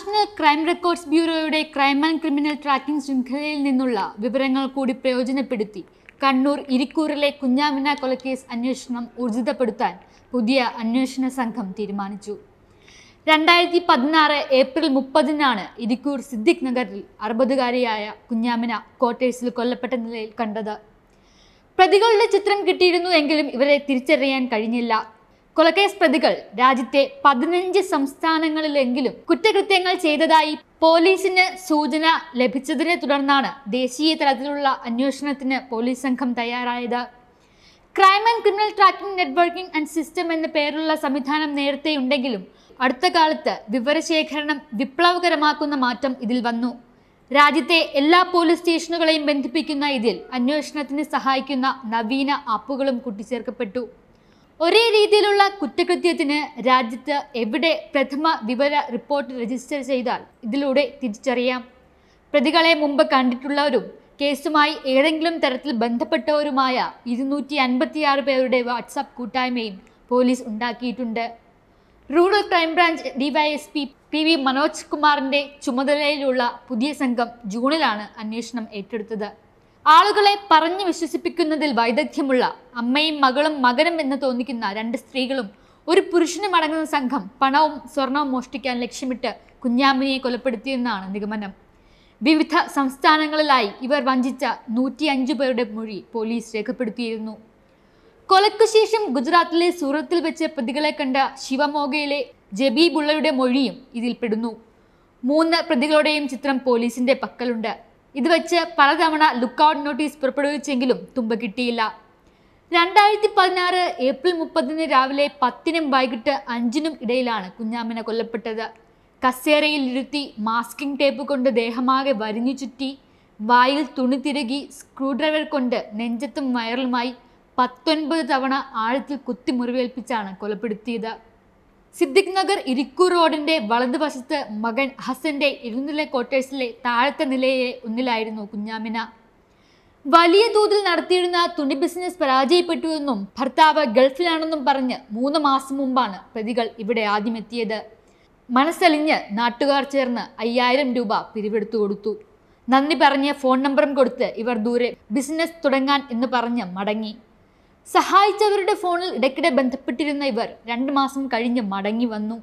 national crime records ബ്യൂറോയുടെ crime and criminal tracking ശൃംഖലയിൽ നിന്നുള്ള വിവരങ്ങൾ കൂടി പ്രയോജനപ്പെടുത്തി കണ്ണൂർ ഇരിക്കൂറിലെ കുഞ്ഞാമിന കൊലക്കേസ് അന്വേഷണം ഊർജിതപ്പെടുത്താൻ പുതിയ അന്വേഷണ സംഘം തീരുമാനിച്ചു രണ്ടായിരത്തി പതിനാറ് ഏപ്രിൽ മുപ്പതിനാണ് ഇരിക്കൂർ സിദ്ദിഖ് നഗറിൽ അറുപതുകാരിയായ കുഞ്ഞാമിന ക്വാർട്ടേഴ്സിൽ കൊല്ലപ്പെട്ട നിലയിൽ കണ്ടത് പ്രതികളുടെ ചിത്രം കിട്ടിയിരുന്നു എങ്കിലും ഇവരെ തിരിച്ചറിയാൻ കഴിഞ്ഞില്ല കൊലക്കേസ് പ്രതികൾ രാജ്യത്തെ പതിനഞ്ച് സംസ്ഥാനങ്ങളിലെങ്കിലും കുറ്റകൃത്യങ്ങൾ ചെയ്തതായി പോലീസിന് സൂചന ലഭിച്ചതിനെ തുടർന്നാണ് ദേശീയ തലത്തിലുള്ള അന്വേഷണത്തിന് പോലീസ് സംഘം തയ്യാറായത് crime and criminal tracking networking and system എന്ന പേരുള്ള സംവിധാനം നേരത്തെ ഉണ്ടെങ്കിലും അടുത്ത കാലത്ത് വിവരശേഖരണം വിപ്ലവകരമാക്കുന്ന മാറ്റം ഇതിൽ വന്നു രാജ്യത്തെ എല്ലാ പോലീസ് സ്റ്റേഷനുകളെയും ബന്ധിപ്പിക്കുന്ന ഇതിൽ അന്വേഷണത്തിന് സഹായിക്കുന്ന നവീന ആപ്പുകളും കൂട്ടിച്ചേർക്കപ്പെട്ടു ഒരേ രീതിയിലുള്ള കുറ്റകൃത്യത്തിന് രാജ്യത്ത് എവിടെ പ്രഥമ വിവര റിപ്പോർട്ട് രജിസ്റ്റർ ചെയ്താൽ ഇതിലൂടെ തിരിച്ചറിയാം പ്രതികളെ മുമ്പ് കണ്ടിട്ടുള്ളവരും കേസുമായി ഏതെങ്കിലും തരത്തിൽ ബന്ധപ്പെട്ടവരുമായ ഇരുന്നൂറ്റി അൻപത്തിയാറ് പേരുടെ വാട്സാപ്പ് കൂട്ടായ്മയും പോലീസ് ഉണ്ടാക്കിയിട്ടുണ്ട് rural crime branch DYSP P V Manoj കുമാറിൻ്റെ ചുമതലയിലുള്ള പുതിയ സംഘം ജൂണിലാണ് അന്വേഷണം ഏറ്റെടുത്തത് ആളുകളെ പറഞ്ഞു വിശ്വസിപ്പിക്കുന്നതിൽ വൈദഗ്ധ്യമുള്ള അമ്മയും മകളും മകനും എന്ന് തോന്നിക്കുന്ന രണ്ട് സ്ത്രീകളും ഒരു പുരുഷനും അടങ്ങുന്ന സംഘം പണവും സ്വർണവും മോഷ്ടിക്കാൻ ലക്ഷ്യമിട്ട് കുഞ്ഞാമ്മിനിയെ കൊലപ്പെടുത്തിയെന്നാണ് നിഗമനം വിവിധ സംസ്ഥാനങ്ങളിലായി ഇവർ വഞ്ചിച്ച അഞ്ചു പേരുടെ മൊഴി പോലീസ് രേഖപ്പെടുത്തിയിരുന്നു കൊലയ്ക്കു ശേഷം ഗുജറാത്തിലെ സൂറത്തിൽ വെച്ച് പ്രതികളെ കണ്ട ശിവമോഗയിലെ ജബീബുള്ളയുടെ മൊഴിയും ഇതിൽപ്പെടുന്നു മൂന്ന് പ്രതികളുടെയും ചിത്രം പോലീസിന്റെ പക്കലുണ്ട് ഇത് വെച്ച് പലതവണ ലുക്കൌട്ട് നോട്ടീസ് പുറപ്പെടുവിച്ചെങ്കിലും തുമ്പ കിട്ടിയില്ല രണ്ടായിരത്തി പതിനാറ് ഏപ്രിൽ മുപ്പതിന് രാവിലെ പത്തിനും വൈകിട്ട് അഞ്ചിനും ഇടയിലാണ് കുഞ്ഞാമ്മനെ കൊല്ലപ്പെട്ടത് കസേരയിൽ ഇരുത്തി മാസ്കിംഗ് ടേപ്പ് കൊണ്ട് ദേഹമാകെ വരിഞ്ഞു ചുറ്റി വായിൽ തുണി തിരുകി സ്ക്രൂഡ്രൈവർ കൊണ്ട് നെഞ്ചത്തും വയറിലുമായി പത്തൊൻപത് തവണ ആഴത്തിൽ കുത്തി മുറിവേൽപ്പിച്ചാണ് കൊലപ്പെടുത്തിയത് സിദ്ദിഖ് നഗർ ഇരിക്കൂർ റോഡിന്റെ വലതുവശത്ത് മകൻ ഹസന്റെ ഇരുനില ക്വാർട്ടേഴ്സിലെ താഴത്തെ നിലയെ ഒന്നിലായിരുന്നു കുഞ്ഞാമിന വലിയ തോതിൽ നടത്തിയിരുന്ന തുണി ബിസിനസ് പരാജയപ്പെട്ടുവെന്നും ഭർത്താവ് ഗൾഫിലാണെന്നും പറഞ്ഞ് മൂന്ന് മാസം മുമ്പാണ് പ്രതികൾ ഇവിടെ ആദ്യമെത്തിയത് മനസ്സലിഞ്ഞ് നാട്ടുകാർ ചേർന്ന് അയ്യായിരം രൂപ പിരിവെടുത്തു കൊടുത്തു നന്ദി പറഞ്ഞ് ഫോൺ നമ്പറും കൊടുത്ത് ഇവർ ദൂരെ ബിസിനസ് തുടങ്ങാൻ എന്ന് പറഞ്ഞ് മടങ്ങി സഹായിച്ചവരുടെ ഫോണിൽ ഇടയ്ക്കിടെ ബന്ധപ്പെട്ടിരുന്ന ഇവർ രണ്ട് മാസം കഴിഞ്ഞ് മടങ്ങി വന്നു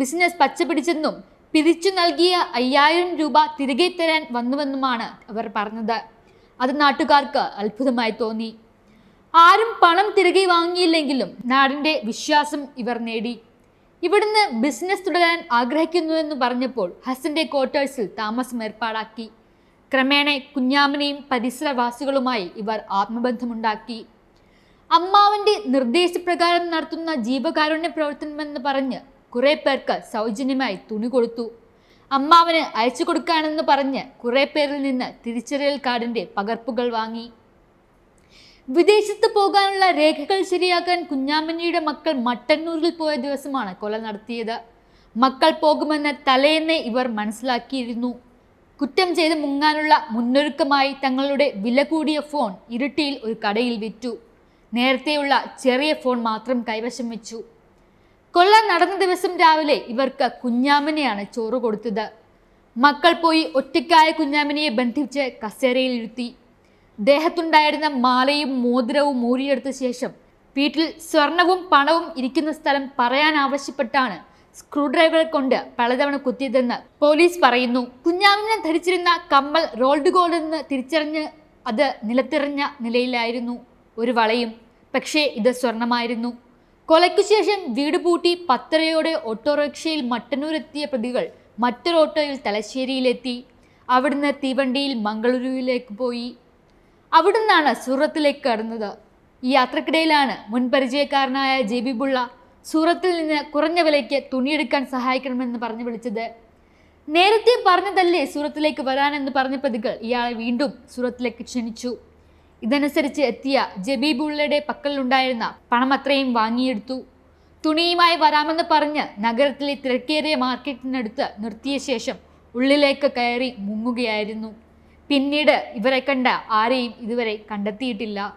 ബിസിനസ് പച്ചപിടിച്ചെന്നും പിരിച്ചു നൽകിയ അയ്യായിരം രൂപ തിരികെ തരാൻ വന്നുവെന്നുമാണ് അവർ പറഞ്ഞത് അത് നാട്ടുകാർക്ക് അത്ഭുതമായി തോന്നി ആരും പണം തിരികെ വാങ്ങിയില്ലെങ്കിലും നാടിൻ്റെ വിശ്വാസം ഇവർ നേടി ഇവിടുന്ന് ബിസിനസ് തുടരാൻ ആഗ്രഹിക്കുന്നുവെന്ന് പറഞ്ഞപ്പോൾ ഹസ്സന്റെ ക്വാർട്ടേഴ്സിൽ താമസം ഏർപ്പാടാക്കി ക്രമേണ കുഞ്ഞാമനെയും പരിസരവാസികളുമായി ഇവർ ആത്മബന്ധമുണ്ടാക്കി അമ്മാവന്റെ നിർദ്ദേശപ്രകാരം നടത്തുന്ന ജീവകാരുണ്യ പ്രവർത്തനമെന്ന് പറഞ്ഞ് കുറെ പേർക്ക് സൗജന്യമായി തുണി കൊടുത്തു അമ്മാവന് അയച്ചു കൊടുക്കാനെന്ന് പറഞ്ഞ് കുറെ പേരിൽ നിന്ന് തിരിച്ചറിയൽ കാർഡിന്റെ പകർപ്പുകൾ വാങ്ങി വിദേശത്ത് പോകാനുള്ള രേഖകൾ ശരിയാക്കാൻ കുഞ്ഞാമനിയുടെ മക്കൾ മട്ടന്നൂരിൽ പോയ ദിവസമാണ് കൊല നടത്തിയത് മക്കൾ പോകുമെന്ന് തലേന്നെ ഇവർ മനസ്സിലാക്കിയിരുന്നു കുറ്റം ചെയ്ത് മുങ്ങാനുള്ള മുന്നൊരുക്കമായി തങ്ങളുടെ വില കൂടിയ ഫോൺ ഇരുട്ടിയിൽ ഒരു കടയിൽ വിറ്റു നേരത്തെയുള്ള ചെറിയ ഫോൺ മാത്രം കൈവശം വെച്ചു കൊല്ല നടന്ന ദിവസം രാവിലെ ഇവർക്ക് കുഞ്ഞാമനെയാണ് ചോറ് കൊടുത്തത് മക്കൾ പോയി ഒറ്റയ്ക്കായ കുഞ്ഞാമനെയെ ബന്ധിച്ച് ഇരുത്തി ദേഹത്തുണ്ടായിരുന്ന മാലയും മോതിരവും മൂരിയെടുത്ത ശേഷം വീട്ടിൽ സ്വർണവും പണവും ഇരിക്കുന്ന സ്ഥലം പറയാൻ ആവശ്യപ്പെട്ടാണ് സ്ക്രൂ ഡ്രൈവർ കൊണ്ട് പലതവണ കുത്തിയതെന്ന് പോലീസ് പറയുന്നു കുഞ്ഞാമിനെ ധരിച്ചിരുന്ന കമ്മൽ റോൾഡ് ഗോൾഡ് എന്ന് തിരിച്ചറിഞ്ഞ് അത് നിലത്തിറിഞ്ഞ നിലയിലായിരുന്നു ഒരു വളയും പക്ഷേ ഇത് സ്വർണമായിരുന്നു കൊലയ്ക്കു ശേഷം വീട് പൂട്ടി പത്തരയോടെ ഓട്ടോറിക്ഷയിൽ മട്ടന്നൂരെത്തിയ പ്രതികൾ മറ്റൊരു ഓട്ടോയിൽ തലശ്ശേരിയിലെത്തി അവിടുന്ന് തീവണ്ടിയിൽ മംഗളൂരുവിലേക്ക് പോയി അവിടുന്നാണ് സൂറത്തിലേക്ക് കടന്നത് ഈ യാത്രക്കിടയിലാണ് മുൻപരിചയക്കാരനായ ബുള്ള സൂറത്തിൽ നിന്ന് കുറഞ്ഞ വിലയ്ക്ക് തുണിയെടുക്കാൻ സഹായിക്കണമെന്ന് പറഞ്ഞു വിളിച്ചത് നേരത്തെ പറഞ്ഞതല്ലേ സൂറത്തിലേക്ക് വരാനെന്ന് പറഞ്ഞ പ്രതികൾ ഇയാളെ വീണ്ടും സൂറത്തിലേക്ക് ക്ഷണിച്ചു ഇതനുസരിച്ച് എത്തിയ ജബീബുള്ളയുടെ പക്കലുണ്ടായിരുന്ന പണമത്രയും വാങ്ങിയെടുത്തു തുണിയുമായി വരാമെന്ന് പറഞ്ഞ് നഗരത്തിലെ തിരക്കേറിയ മാർക്കറ്റിനടുത്ത് നിർത്തിയ ശേഷം ഉള്ളിലേക്ക് കയറി മുങ്ങുകയായിരുന്നു പിന്നീട് ഇവരെ കണ്ട ആരെയും ഇതുവരെ കണ്ടെത്തിയിട്ടില്ല